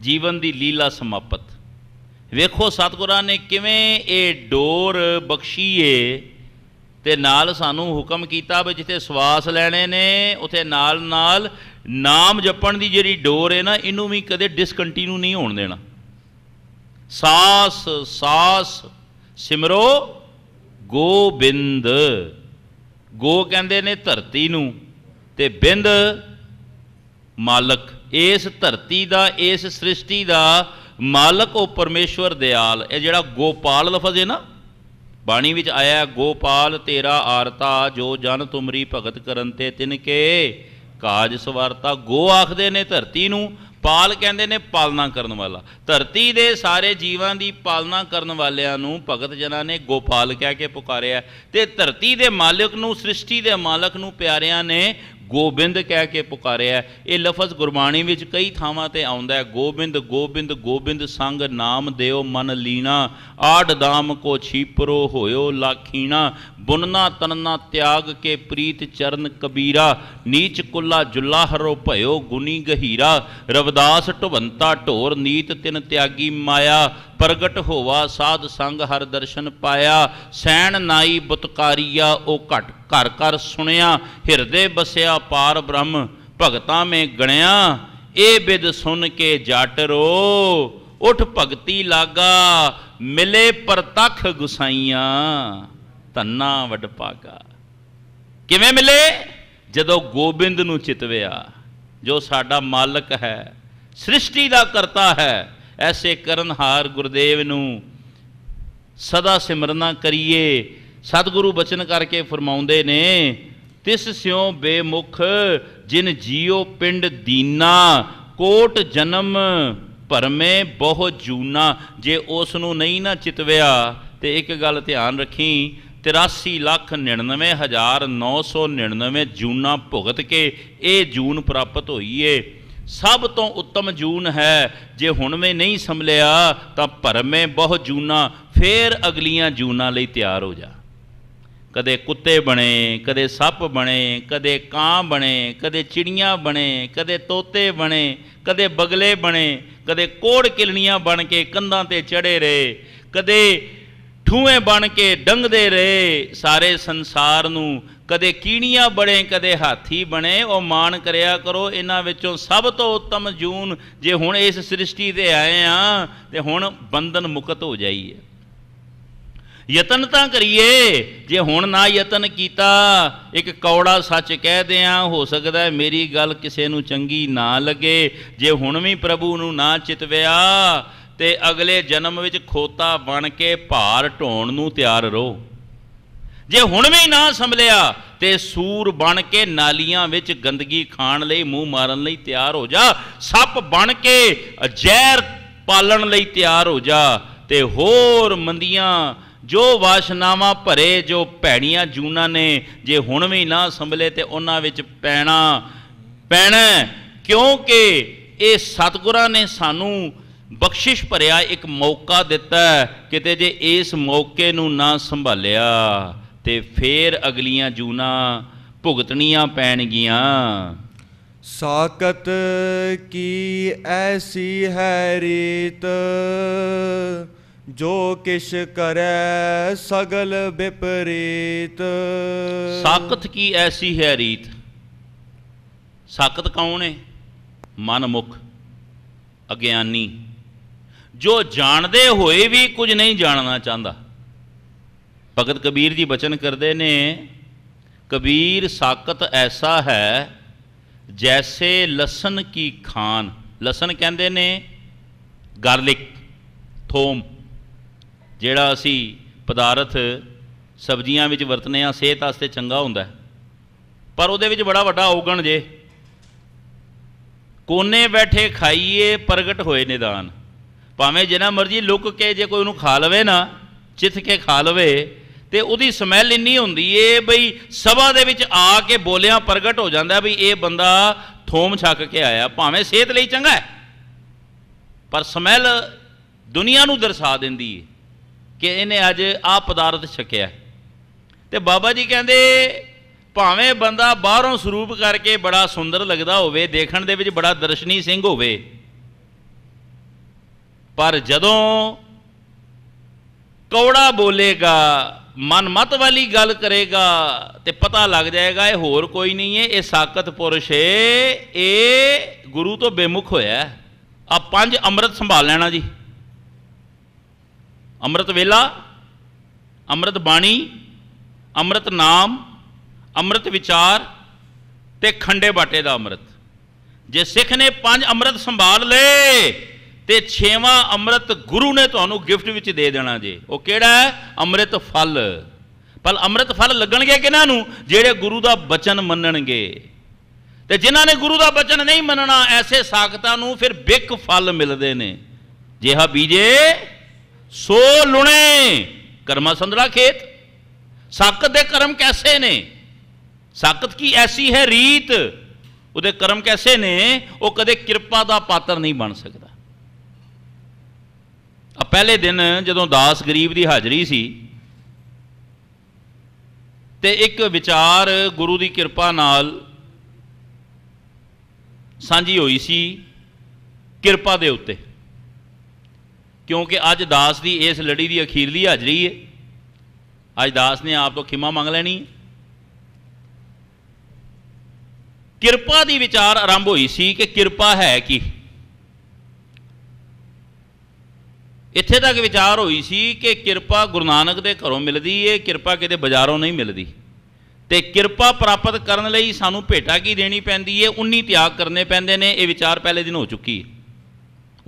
ਜੀਵਨ ਦੀ ਲੀਲਾ ਸਮਾਪਤ ਵੇਖੋ ਸਤਿਗੁਰਾਂ ਨੇ ਕਿਵੇਂ ਇਹ ਡੋਰ ਬਖਸ਼ੀ ਏ ਤੇ ਨਾਲ ਸਾਨੂੰ ਹੁਕਮ ਕੀਤਾ ਵੀ ਜਿੱਥੇ ਸਵਾਸ ਲੈਣੇ ਨੇ ਉਥੇ ਨਾਲ ਨਾਲ ਨਾਮ ਜਪਣ ਦੀ ਜਿਹੜੀ ਡੋਰ ਹੈ ਨਾ ਇਹਨੂੰ ਵੀ ਕਦੇ ਡਿਸਕੰਟੀਨਿਊ ਨਹੀਂ ਹੋਣ ਦੇਣਾ ਸਾਸ ਸਾਸ ਸਿਮਰੋ ਗੋਬਿੰਦ ਗੋ ਕਹਿੰਦੇ ਨੇ ਧਰਤੀ ਨੂੰ ਤੇ ਬਿੰਦ ਮਾਲਕ ਇਸ ਧਰਤੀ ਦਾ ਇਸ ਸ੍ਰਿਸ਼ਟੀ ਦਾ ਮਾਲਕ ਉਹ ਪਰਮੇਸ਼ਵਰ ਦਿਆਲ ਇਹ ਜਿਹੜਾ ਗੋਪਾਲ ਲਫ਼ਜ਼ ਹੈ ਨਾ ਬਾਣੀ ਵਿੱਚ ਆਇਆ ਗੋਪਾਲ ਤੇਰਾ ਆਰਤਾ ਜੋ ਜਨ ਤੁਮਰੀ ਭਗਤ ਕਰਨ ਤੇ ਤਿਨਕੇ ਕਾਜ ਸਵਰਤਾ ਗੋ ਆਖਦੇ ਨੇ ਧਰਤੀ ਨੂੰ ਪਾਲ ਕਹਿੰਦੇ ਨੇ ਪਾਲਣਾ ਕਰਨ ਵਾਲਾ ਧਰਤੀ ਦੇ ਸਾਰੇ ਜੀਵਾਂ ਦੀ ਪਾਲਣਾ ਕਰਨ ਵਾਲਿਆਂ ਨੂੰ ਭਗਤ ਜਨਾਂ ਨੇ ਗੋਪਾਲ ਕਹਿ ਕੇ ਪੁਕਾਰਿਆ ਤੇ ਧਰਤੀ ਦੇ ਮਾਲਕ ਨੂੰ ਸ੍ਰਿਸ਼ਟੀ ਦੇ ਮਾਲਕ ਨੂੰ ਪਿਆਰਿਆਂ ਨੇ ਗੋਬਿੰਦ ਕਹਿ ਕੇ ਪੁਕਾਰਿਆ ਇਹ ਲਫ਼ਜ਼ ਗੁਰਬਾਣੀ ਵਿੱਚ ਕਈ ਥਾਵਾਂ ਤੇ ਆਉਂਦਾ ਹੈ ਗੋਬਿੰਦ ਗੋਬਿੰਦ ਗੋਬਿੰਦ ਸੰਗ ਨਾਮ ਦਿਓ ਮਨ ਲੀਣਾ ਆੜ ਦਾਮ ਕੋ ਛੀਪਰੋ ਹੋਇਓ ਲਾਖੀਣਾ ਬੁਨਨਾ ਤਨਨਾ ਤਿਆਗ ਕੇ ਪ੍ਰੀਤ ਚਰਨ ਕਬੀਰਾ ਨੀਚ ਕੁੱਲਾ ਜੁੱਲਾ ਹਰੋ ਭਇਓ ਗੁਨੀ ਗਹੀਰਾ ਰਵਦਾਸ ਢਵੰਤਾ ਢੋਰ ਨੀਤ ਤਿਨ ਤਿਆਗੀ ਮਾਇਆ ਪ੍ਰਗਟ ਹੋਵਾ ਸਾਧ ਸੰਗ ਹਰ ਦਰਸ਼ਨ ਪਾਇਆ ਸੈਣ ਨਾਈ ਬੁਤਕਾਰੀਆ ਉਹ ਘਟ ਘਰ ਘਰ ਸੁਣਿਆ ਹਿਰਦੇ ਬਸਿਆ ਪਾਰ ਬ੍ਰਹਮ ਭਗਤਾਂ ਮੇ ਗਣਿਆ ਇਹ ਬਿਦ ਸੁਣ ਕੇ ਜੱਟ ਰੋ ਉਠ ਭਗਤੀ ਲਾਗਾ ਮਿਲੇ ਪ੍ਰਤਖ ਗੁਸਾਈਆਂ ਧੰਨਾ ਵਡਪਾਗਾ ਪਾਗਾ ਕਿਵੇਂ ਮਿਲੇ ਜਦੋਂ ਗੋਬਿੰਦ ਨੂੰ ਚਿਤਵਿਆ ਜੋ ਸਾਡਾ ਮਾਲਕ ਹੈ ਸ੍ਰਿਸ਼ਟੀ ਦਾ ਕਰਤਾ ਹੈ ਐਸੇ ਕਰਨਹਾਰ ਗੁਰਦੇਵ ਨੂੰ ਸਦਾ ਸਿਮਰਨਾ ਕਰੀਏ ਸਤਿਗੁਰੂ ਬਚਨ ਕਰਕੇ ਫਰਮਾਉਂਦੇ ਨੇ ਤਿਸ ਸਿਉ ਬੇਮੁਖ ਜਿਨ ਜੀਉ ਪਿੰਡ ਦੀਨਾ ਕੋਟ ਜਨਮ ਭਰਮੇ ਬਹੁ ਜੂਨਾ ਜੇ ਉਸ ਨੂੰ ਨਹੀਂ ਨਾ ਚਿਤਵਿਆ ਤੇ ਇੱਕ ਗੱਲ ਧਿਆਨ ਰੱਖੀ 83 ਲੱਖ 99 ਹਜ਼ਾਰ 999 ਜੂਨਾ ਭੁਗਤ ਕੇ ਇਹ ਜੂਨ ਪ੍ਰਾਪਤ ਹੋਈ ਏ ਸਭ ਤੋਂ ਉੱਤਮ ਜੂਨ ਹੈ ਜੇ ਹੁਣ ਮੈਂ ਨਹੀਂ ਸੰਭਲਿਆ ਤਾਂ ਭਰਮੇ ਬਹੁ ਜੂਨਾ ਫੇਰ ਅਗਲੀਆਂ ਜੂਨਾ ਲਈ ਤਿਆਰ ਹੋ ਜਾ ਕਦੇ ਕੁੱਤੇ ਬਣੇ ਕਦੇ ਸੱਪ ਬਣੇ ਕਦੇ ਕਾਂ ਬਣੇ ਕਦੇ ਚਿੜੀਆਂ ਬਣੇ ਕਦੇ ਤੋਤੇ ਬਣੇ ਕਦੇ ਬਗਲੇ ਬਣੇ ਕਦੇ ਕੋੜ ਕਿਲਣੀਆਂ ਬਣ ਕੇ ਕੰਧਾਂ ਤੇ ਚੜੇ ਰਹੇ ਕਦੇ ਠੂਏ ਬਣ ਕੇ ਡੰਗਦੇ ਰਹੇ ਸਾਰੇ ਸੰਸਾਰ ਨੂੰ ਕਦੇ ਕੀੜੀਆਂ ਬਣੇ ਕਦੇ ਹਾਥੀ ਬਣੇ ਉਹ ਮਾਣ ਕਰਿਆ ਕਰੋ ਇਹਨਾਂ ਵਿੱਚੋਂ ਸਭ ਤੋਂ ਉੱਤਮ ਜੂਨ ਜੇ ਹੁਣ ਇਸ ਸ੍ਰਿਸ਼ਟੀ ਤੇ ਆਏ ਆ ਤੇ ਹੁਣ ਬੰਧਨ ਮੁਕਤ ਹੋ ਜਾਈਏ ਯਤਨ ਤਾਂ ਕਰੀਏ ਜੇ ਹੁਣ ਨਾ ਯਤਨ ਕੀਤਾ ਇੱਕ ਕੌੜਾ ਸੱਚ ਕਹਿ ਦਿਆਂ ਹੋ ਸਕਦਾ ਮੇਰੀ ਗੱਲ ਕਿਸੇ ਨੂੰ ਚੰਗੀ ਨਾ ਲੱਗੇ ਜੇ ਹੁਣ ਵੀ ਪ੍ਰਭੂ ਨੂੰ ਨਾ ਚਿਤਵਿਆ ਤੇ ਅਗਲੇ ਜਨਮ ਵਿੱਚ ਖੋਤਾ ਬਣ ਕੇ ਭਾਰ ਢੋਣ ਨੂੰ ਤਿਆਰ ਰਹੋ ਜੇ ਹੁਣ ਵੀ ਨਾ ਸੰਭਲਿਆ ਤੇ ਸੂਰ ਬਣ ਕੇ ਨਾਲੀਆਂ ਵਿੱਚ ਗੰਦਗੀ ਖਾਣ ਲਈ ਮੂੰਹ ਮਾਰਨ ਲਈ ਤਿਆਰ ਹੋ ਜਾ ਸੱਪ ਬਣ ਕੇ ਜ਼ਹਿਰ ਪਾਲਣ ਲਈ ਤਿਆਰ ਹੋ ਜਾ ਤੇ ਹੋਰ ਮੰਦੀਆਂ ਜੋ ਵਾਸ਼ਨਾਵਾਂ ਭਰੇ ਜੋ ਭੈਣੀਆਂ ਜੂਨਾ ਨੇ ਜੇ ਹੁਣ ਵੀ ਨਾ ਸੰਭਲੇ ਤੇ ਉਹਨਾਂ ਵਿੱਚ ਪੈਣਾ ਪੈਣਾ ਕਿਉਂਕਿ ਇਹ ਸਤਗੁਰਾਂ ਨੇ ਸਾਨੂੰ ਬਖਸ਼ਿਸ਼ ਭਰਿਆ ਇੱਕ ਮੌਕਾ ਦਿੱਤਾ ਕਿਤੇ ਜੇ ਇਸ ਮੌਕੇ ਨੂੰ ਨਾ ਸੰਭਾਲਿਆ ਤੇ ਫੇਰ ਅਗਲੀਆਂ ਜੂਨਾ ਭੁਗਤਣੀਆਂ ਪੈਣਗੀਆਂ ਸਾਕਤ ਕੀ ਐਸੀ ਹੈ ਰੀਤ ਜੋ ਕਿਛ ਕਰੈ ਸਗਲ ਵਿਪਰੀਤ ਸਾਖਤ ਕੀ ਐਸੀ ਹੈ ਰੀਤ ਸਾਖਤ ਕੌਣ ਹੈ ਮਨਮੁਖ ਅਗਿਆਨੀ ਜੋ ਜਾਣਦੇ ਹੋਏ ਵੀ ਕੁਝ ਨਹੀਂ ਜਾਣਨਾ ਚਾਹੁੰਦਾ ਭਗਤ ਕਬੀਰ ਜੀ ਬਚਨ ਕਰਦੇ ਨੇ ਕਬੀਰ ਸਾਖਤ ਐਸਾ ਹੈ ਜੈਸੇ ਲਸਣ ਕੀ ਖਾਨ ਲਸਣ ਕਹਿੰਦੇ ਨੇ ਗਾਰਲਿਕ ਥੋਮ ਜਿਹੜਾ ਅਸੀਂ ਪਦਾਰਥ ਸਬਜ਼ੀਆਂ ਵਿੱਚ ਵਰਤਨੇ ਆ ਸਿਹਤ ਵਾਸਤੇ ਚੰਗਾ ਹੁੰਦਾ ਪਰ ਉਹਦੇ ਵਿੱਚ ਬੜਾ ਵੱਡਾ ਔਗਣ ਜੇ ਕੋਨੇ ਬੈਠੇ ਖਾਈਏ ਪ੍ਰਗਟ ਹੋਏ ਨਿਦਾਨ ਭਾਵੇਂ ਜਿੰਨਾ ਮਰਜੀ ਲੁੱਕ ਕੇ ਜੇ ਕੋਈ ਉਹਨੂੰ ਖਾ ਲਵੇ ਨਾ ਚਿੱਥ ਕੇ ਖਾ ਲਵੇ ਤੇ ਉਹਦੀ ਸਮੈਲ ਇੰਨੀ ਹੁੰਦੀ ਏ ਬਈ ਸਭਾ ਦੇ ਵਿੱਚ ਆ ਕੇ ਬੋਲਿਆ ਪ੍ਰਗਟ ਹੋ ਜਾਂਦਾ ਬਈ ਇਹ ਬੰਦਾ ਥੋਮ ਛੱਕ ਕੇ ਆਇਆ ਭਾਵੇਂ ਸਿਹਤ ਲਈ ਚੰਗਾ ਹੈ ਪਰ ਸਮੈਲ ਦੁਨੀਆ ਨੂੰ ਦਰਸਾ ਦਿੰਦੀ ਏ ਕਿ ਇਹਨੇ ਅੱਜ ਆ ਪਦਾਰਥ ਛਕਿਆ ਤੇ ਬਾਬਾ ਜੀ ਕਹਿੰਦੇ ਭਾਵੇਂ ਬੰਦਾ ਬਾਹਰੋਂ ਸਰੂਪ ਕਰਕੇ ਬੜਾ ਸੁੰਦਰ ਲੱਗਦਾ ਹੋਵੇ ਦੇਖਣ ਦੇ ਵਿੱਚ ਬੜਾ ਦਰਸ਼ਨੀ ਸਿੰਘ ਹੋਵੇ ਪਰ ਜਦੋਂ ਕੌੜਾ ਬੋਲੇਗਾ ਮਨਮਤ ਵਾਲੀ ਗੱਲ ਕਰੇਗਾ ਤੇ ਪਤਾ ਲੱਗ ਜਾਏਗਾ ਇਹ ਹੋਰ ਕੋਈ ਨਹੀਂ ਹੈ ਇਹ ਸਾਖਤ ਪੁਰਸ਼ ਏ ਇਹ ਗੁਰੂ ਤੋਂ ਬੇਮੁਖ ਹੋਇਆ ਆ ਪੰਜ ਅੰਮ੍ਰਿਤ ਸੰਭਾਲ ਲੈਣਾ ਜੀ ਅੰਮ੍ਰਿਤ ਵੇਲਾ ਅੰਮ੍ਰਿਤ ਬਾਣੀ ਅੰਮ੍ਰਿਤ ਨਾਮ ਅੰਮ੍ਰਿਤ ਵਿਚਾਰ ਤੇ ਖੰਡੇ ਬਾਟੇ ਦਾ ਅੰਮ੍ਰਿਤ ਜੇ ਸਿੱਖ ਨੇ ਪੰਜ ਅੰਮ੍ਰਿਤ ਸੰਭਾਲ ਲਏ ਤੇ ਛੇਵਾਂ ਅੰਮ੍ਰਿਤ ਗੁਰੂ ਨੇ ਤੁਹਾਨੂੰ ਗਿਫਟ ਵਿੱਚ ਦੇ ਦੇਣਾ ਜੇ ਉਹ ਕਿਹੜਾ ਹੈ ਅੰਮ੍ਰਿਤ ਫਲ ਪਰ ਅੰਮ੍ਰਿਤ ਫਲ ਲੱਗਣਗੇ ਕਿਹਨਾਂ ਨੂੰ ਜਿਹੜੇ ਗੁਰੂ ਦਾ ਬਚਨ ਮੰਨਣਗੇ ਤੇ ਜਿਨ੍ਹਾਂ ਨੇ ਗੁਰੂ ਦਾ ਬਚਨ ਨਹੀਂ ਮੰਨਣਾ ਐਸੇ ਸਾਖਤਾ ਨੂੰ ਫਿਰ ਬਿਕ ਫਲ ਮਿਲਦੇ ਨੇ ਜਿਹਾ ਬੀਜੇ ਸੋ ਲੁਣੇ ਕਰਮਾ ਸੰਦਰਾ ਖੇਤ ਸਾਕਤ ਦੇ ਕਰਮ ਕੈਸੇ ਨੇ ਸਾਕਤ ਕੀ ਐਸੀ ਹੈ ਰੀਤ ਉਹਦੇ ਕਰਮ ਕੈਸੇ ਨੇ ਉਹ ਕਦੇ ਕਿਰਪਾ ਦਾ ਪਾਤਰ ਨਹੀਂ ਬਣ ਸਕਦਾ ਆ ਪਹਿਲੇ ਦਿਨ ਜਦੋਂ ਦਾਸ ਗਰੀਬ ਦੀ ਹਾਜ਼ਰੀ ਸੀ ਤੇ ਇੱਕ ਵਿਚਾਰ ਗੁਰੂ ਦੀ ਕਿਰਪਾ ਨਾਲ ਸਾਂਝੀ ਹੋਈ ਸੀ ਕਿਰਪਾ ਦੇ ਉੱਤੇ ਕਿਉਂਕਿ ਅੱਜ ਦਾਸ ਦੀ ਇਸ ਲੜੀ ਦੀ ਅਖੀਰਲੀ ਹਾਜ਼ਰੀ ਹੈ ਅੱਜ ਦਾਸ ਨੇ ਆਪ ਤੋਂ ਖਿਮਾ ਮੰਗ ਲੈਣੀ ਕਿਰਪਾ ਦੀ ਵਿਚਾਰ ਆਰੰਭ ਹੋਈ ਸੀ ਕਿ ਕਿਰਪਾ ਹੈ ਕੀ ਇੱਥੇ ਤੱਕ ਵਿਚਾਰ ਹੋਈ ਸੀ ਕਿ ਕਿਰਪਾ ਗੁਰੂ ਨਾਨਕ ਦੇ ਘਰੋਂ ਮਿਲਦੀ ਏ ਕਿਰਪਾ ਕਿਤੇ ਬਾਜ਼ਾਰੋਂ ਨਹੀਂ ਮਿਲਦੀ ਤੇ ਕਿਰਪਾ ਪ੍ਰਾਪਤ ਕਰਨ ਲਈ ਸਾਨੂੰ ਭੇਟਾ ਕੀ ਦੇਣੀ ਪੈਂਦੀ ਏ ਉਨੀ ਤਿਆਗ ਕਰਨੇ ਪੈਂਦੇ ਨੇ ਇਹ ਵਿਚਾਰ ਪਹਿਲੇ ਦਿਨ ਹੋ ਚੁੱਕੀ ਏ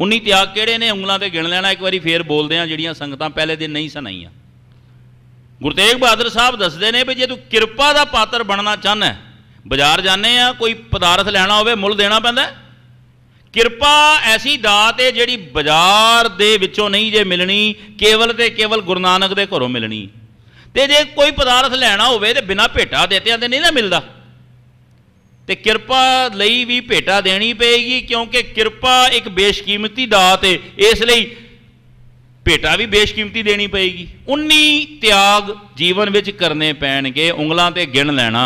19 ਤਿਆਗ ਕਿਹੜੇ ਨੇ ਉਂਗਲਾਂ ਤੇ ਗਿਣ ਲੈਣਾ ਇੱਕ ਵਾਰੀ ਫੇਰ ਬੋਲਦੇ ਆ ਜਿਹੜੀਆਂ ਸੰਗਤਾਂ ਪਹਿਲੇ ਦਿਨ ਨਹੀਂ ਸੁਣਾਈਆਂ ਗੁਰਤੇਗ ਬਹਾਦਰ ਸਾਹਿਬ ਦੱਸਦੇ ਨੇ ਵੀ ਜੇ ਤੂੰ ਕਿਰਪਾ ਦਾ ਪਾਤਰ ਬਣਨਾ ਚਾਹਨਾ ਬਾਜ਼ਾਰ ਜਾਣੇ ਆ ਕੋਈ ਪਦਾਰਥ ਲੈਣਾ ਹੋਵੇ ਮੁੱਲ ਦੇਣਾ ਪੈਂਦਾ ਕਿਰਪਾ ਐਸੀ ਦਾਤ ਹੈ ਜਿਹੜੀ ਬਾਜ਼ਾਰ ਦੇ ਵਿੱਚੋਂ ਨਹੀਂ ਜੇ ਮਿਲਣੀ ਕੇਵਲ ਤੇ ਕੇਵਲ ਗੁਰੂ ਨਾਨਕ ਦੇ ਘਰੋਂ ਮਿਲਣੀ ਤੇ ਜੇ ਕੋਈ ਪਦਾਰਥ ਲੈਣਾ ਹੋਵੇ ਤੇ ਬਿਨਾ ਭੇਟਾ ਦਿੱਤਿਆਂ ਤੇ ਨਹੀਂ ਨਾ ਮਿਲਦਾ ਤੇ ਕਿਰਪਾ ਲਈ ਵੀ ਭੇਟਾ ਦੇਣੀ ਪਏਗੀ ਕਿਉਂਕਿ ਕਿਰਪਾ ਇੱਕ ਬੇਸ਼ਕੀਮਤੀ ਦਾਤ ਹੈ ਇਸ ਲਈ ਭੇਟਾ ਵੀ ਬੇਸ਼ਕੀਮਤੀ ਦੇਣੀ ਪਏਗੀ 19 ਤਿਆਗ ਜੀਵਨ ਵਿੱਚ ਕਰਨੇ ਪੈਣਗੇ ਉਂਗਲਾਂ ਤੇ ਗਿਣ ਲੈਣਾ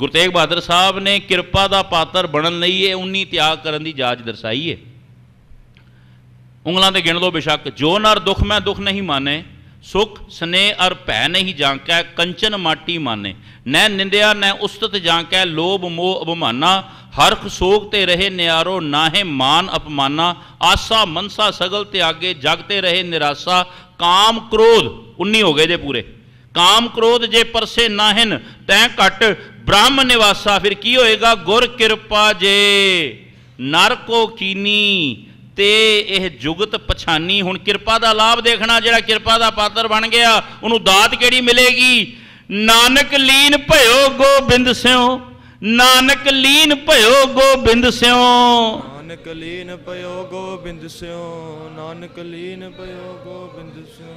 ਗੁਰੂ ਤੇਗ ਬਹਾਦਰ ਸਾਹਿਬ ਨੇ ਕਿਰਪਾ ਦਾ ਪਾਤਰ ਬਣਨ ਲਈ ਇਹ 19 ਤਿਆਗ ਕਰਨ ਦੀ ਜਾਜ ਦਰਸਾਈ ਹੈ ਉਂਗਲਾਂ ਤੇ ਗਿਣ ਲਓ ਬਿਸ਼ੱਕ ਜੋ ਨਰ ਦੁੱਖ ਮੈਂ ਦੁੱਖ ਨਹੀਂ ਮਾਨੇ ਸੁਖ ਸਨੇਹ ਅਰ ਭੈ ਨਹੀਂ ਜਾਂਕੈ ਕੰਚਨ ਮਾਟੀ ਮਾਨੇ ਨੈ ਨਿੰਦਿਆ ਨੈ ਉਸਤਤ ਜਾਂਕੈ ਲੋਭ ਮੋਹ ਅਭਮਾਨਾ ਹਰਖ ਸੋਗ ਤੇ ਰਹੇ ਨਿਆਰੋ ਨਾਹੇ ਮਾਨ ਅਪਮਾਨਾ ਆਸਾ ਮਨਸਾ ਸਗਲ ਤੇ ਆਗੇ ਜਗਤੇ ਰਹੇ ਨਿਰਾਸਾ ਕਾਮ ਕ੍ਰੋਧ 19 ਹੋ ਗਏ ਜੇ ਪੂਰੇ ਕਾਮ ਕ੍ਰੋਧ ਜੇ ਪਰਸੇ ਨਾਹਿਨ ਤੈ ਘਟ ਬ੍ਰਹਮ ਨਿਵਾਸਾ ਫਿਰ ਕੀ ਹੋਏਗਾ ਗੁਰ ਕਿਰਪਾ ਜੇ ਨਰ ਕੋ ਕੀਨੀ ਤੇ ਇਹ ਜੁਗਤ ਪਛਾਨੀ ਹੁਣ ਕਿਰਪਾ ਦਾ ਲਾਭ ਦੇਖਣਾ ਜਿਹੜਾ ਕਿਰਪਾ ਦਾ ਪਾਤਰ ਬਣ ਗਿਆ ਉਹਨੂੰ ਦਾਤ ਕਿਹੜੀ ਮਿਲੇਗੀ ਨਾਨਕ ਲੀਨ ਭਇਓ ਗੋਬਿੰਦ ਸਿਓ ਨਾਨਕ ਲੀਨ ਭਇਓ ਗੋਬਿੰਦ ਸਿਓ ਨਾਨਕ ਲੀਨ ਭਇਓ ਗੋਬਿੰਦ ਸਿਓ ਨਾਨਕ ਲੀਨ ਭਇਓ ਗੋਬਿੰਦ ਸਿਓ